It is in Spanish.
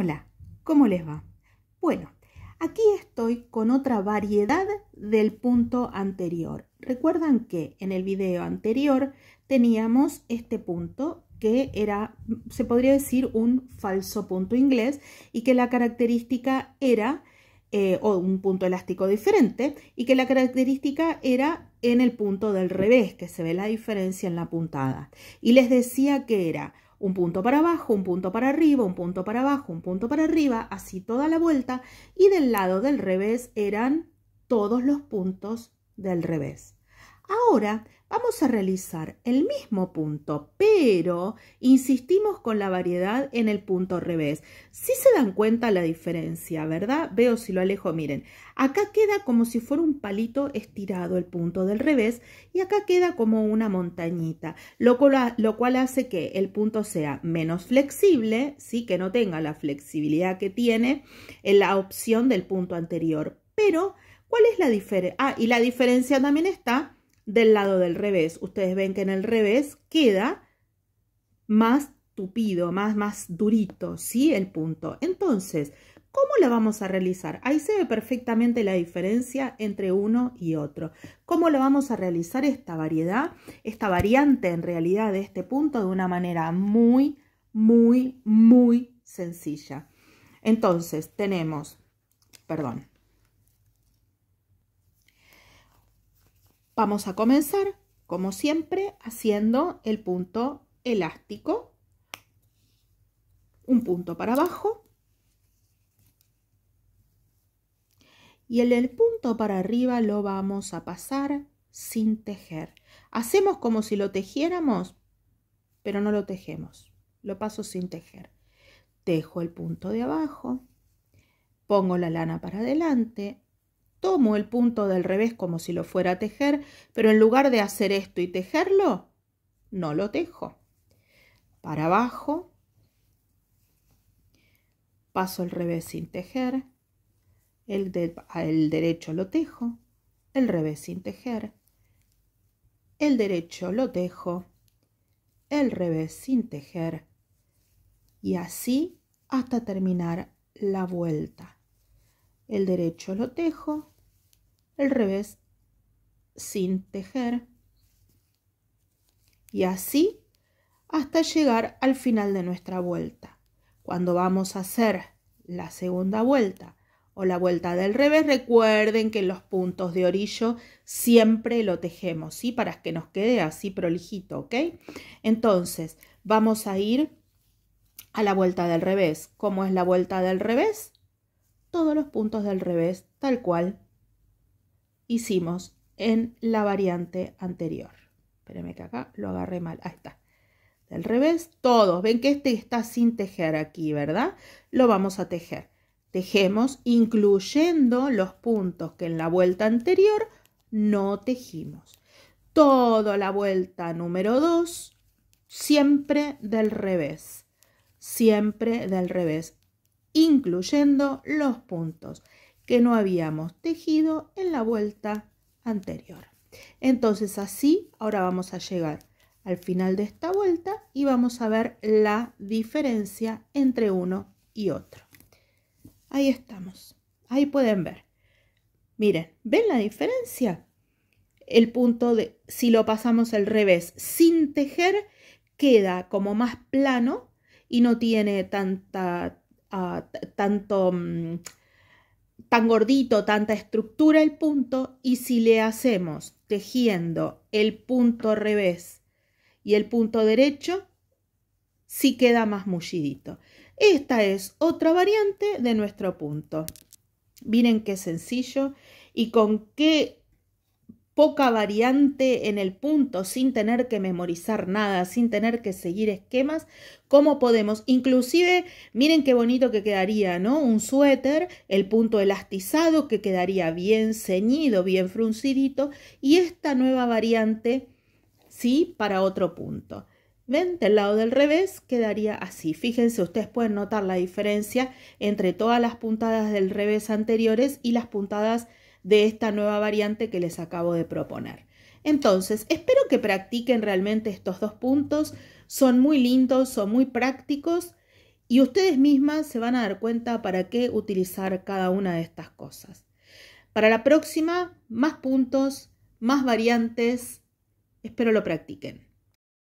Hola, ¿cómo les va? Bueno, aquí estoy con otra variedad del punto anterior. Recuerdan que en el video anterior teníamos este punto que era, se podría decir, un falso punto inglés y que la característica era, eh, o un punto elástico diferente, y que la característica era en el punto del revés, que se ve la diferencia en la puntada. Y les decía que era un punto para abajo, un punto para arriba, un punto para abajo, un punto para arriba, así toda la vuelta, y del lado del revés eran todos los puntos del revés. Ahora Vamos a realizar el mismo punto, pero insistimos con la variedad en el punto revés. Si se dan cuenta la diferencia, ¿verdad? Veo si lo alejo, miren. Acá queda como si fuera un palito estirado el punto del revés y acá queda como una montañita, lo cual, lo cual hace que el punto sea menos flexible, sí, que no tenga la flexibilidad que tiene en la opción del punto anterior. Pero, ¿cuál es la diferencia? Ah, y la diferencia también está del lado del revés. Ustedes ven que en el revés queda más tupido, más, más durito, ¿sí? El punto. Entonces, ¿Cómo la vamos a realizar? Ahí se ve perfectamente la diferencia entre uno y otro. ¿Cómo la vamos a realizar esta variedad, esta variante en realidad de este punto de una manera muy, muy, muy sencilla? Entonces tenemos, perdón, Vamos a comenzar, como siempre, haciendo el punto elástico. Un punto para abajo. Y el, punto para arriba lo vamos a pasar sin tejer. Hacemos como si lo tejiéramos, pero no lo tejemos. Lo paso sin tejer. Tejo el punto de abajo, pongo la lana para adelante, Tomo el punto del revés como si lo fuera a tejer, pero en lugar de hacer esto y tejerlo, no lo tejo. Para abajo, paso el revés sin tejer, el, derecho lo tejo, el revés sin tejer, el derecho lo tejo, el revés sin tejer y así hasta terminar la vuelta el derecho lo tejo, el revés sin tejer y así hasta llegar al final de nuestra vuelta. Cuando vamos a hacer la segunda vuelta o la vuelta del revés, recuerden que los puntos de orillo siempre lo tejemos, y Para que nos quede así prolijito, ¿ok? Entonces, vamos a ir a la vuelta del revés. ¿Cómo es la vuelta del revés? todos los puntos del revés tal cual hicimos en la variante anterior. Espérenme que acá lo agarré mal. Ahí está. Del revés, todos. Ven que este está sin tejer aquí, ¿verdad? Lo vamos a tejer. Tejemos incluyendo los puntos que en la vuelta anterior no tejimos. Toda la vuelta número 2, siempre del revés. Siempre del revés incluyendo los puntos que no habíamos tejido en la vuelta anterior. Entonces así, ahora vamos a llegar al final de esta vuelta y vamos a ver la diferencia entre uno y otro. Ahí estamos, ahí pueden ver. Miren, ¿ven la diferencia? El punto de, si lo pasamos al revés, sin tejer, queda como más plano y no tiene tanta, Ah, tanto, mm, tan gordito, tanta estructura el punto y si le hacemos tejiendo el punto revés y el punto derecho, si queda más mullidito. Esta es otra variante de nuestro punto. Miren qué sencillo y con qué poca variante en el punto, sin tener que memorizar nada, sin tener que seguir esquemas, cómo podemos, inclusive, miren qué bonito que quedaría, ¿no? Un suéter, el punto elastizado que quedaría bien ceñido, bien fruncidito, y esta nueva variante, ¿sí? Para otro punto. ¿Ven? Del lado del revés quedaría así. Fíjense, ustedes pueden notar la diferencia entre todas las puntadas del revés anteriores y las puntadas de esta nueva variante que les acabo de proponer. Entonces, espero que practiquen realmente estos dos puntos. Son muy lindos, son muy prácticos y ustedes mismas se van a dar cuenta para qué utilizar cada una de estas cosas. Para la próxima, más puntos, más variantes. Espero lo practiquen.